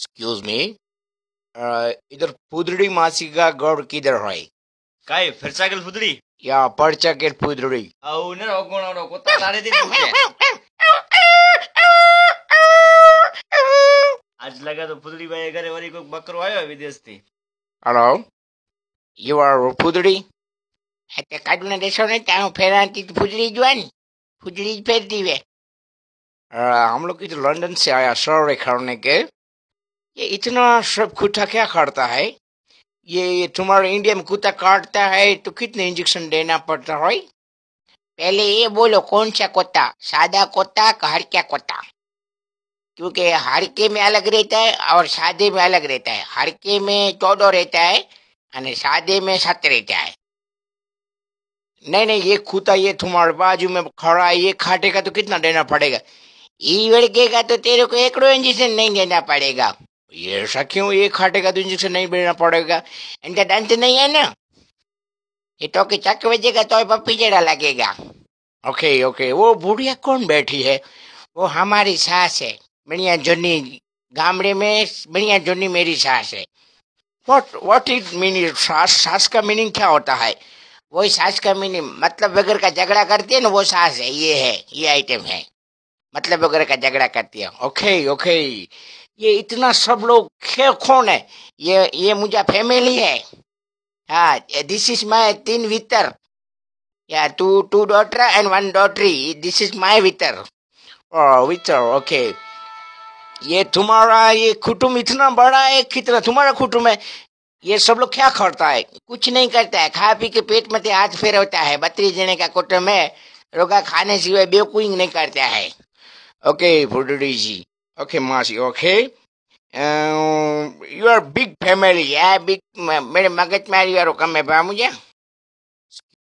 Excuse me uh, इधर फुदड़ी मासी का गौर किधर है काय फिर चाकल फुदड़ी या पर चाकल फुदड़ी औ न रोगण रो कुत्ता सारे दिन आज लगा तो फुदड़ी भाई घरे वाली को बकरो आयो विदेश से हेलो यू आर फुदड़ी हाँ, तो तो है ते काटने देशो ने ता फेरा ती फुदड़ी जवान फुदड़ी फेर दीवे हम लोग इधर लंदन से आया सर के कारण के ये इतना सब कुत्ता क्या करता है ये तुम्हारे इंडिया में कुत्ता काटता है तो कितने इंजेक्शन देना पड़ता है पहले ये बोलो कौन सा कोता सादा कोता का क्या कोता क्योंकि हरके में अलग रहता है और सादे में अलग रहता है हरके में चौदह रहता है और सादे में सत रहता है नहीं नहीं ये कुत्ता ये तुम्हारे बाजू में खड़ा है ये खाटे का तो कितना देना पड़ेगा ई वड़के का तो तेरे को एकड़ो इंजेक्शन नहीं देना पड़ेगा ये ऐसा क्यों एक खाटे का तो इंजेक्शन नहीं बेचना पड़ेगा इनका डंट नहीं है ना ये तो के चक बजेगा तो पप्पी जड़ा लगेगा ओके ओके वो बुढ़िया कौन बैठी है वो हमारी सास है मिनिया जोनी गामड़े में मिनिया जोनी मेरी सास है वॉट वॉट इज मीनिंग सास सास का मीनिंग क्या होता है वही सास का मीनिंग मतलब बगैर का झगड़ा करती है ना वो सास है ये है ये आइटम है मतलब वगैरह का झगड़ा करती है ओके ओके ये इतना सब लोग खे कौन है ये ये मुझे फैमिली है हाँ दिस इज माय तीन वितर या two two daughter and one daughter this is my वितर वितर ओके ये तुम्हारा ये कुटुम इतना बड़ा है कितना तुम्हारा कुटुम है ये सब लोग क्या करता है कुछ नहीं करता है खा पी के पेट में तो हाथ फेर होता है बत्तीस जने का कुटुम है रोगा खाने सिवाय बेवकूइंग नहीं करता है ओके फुटी जी Okay, Marcy, okay. Um, you are big family, yeah? Big, uh, you are a big family.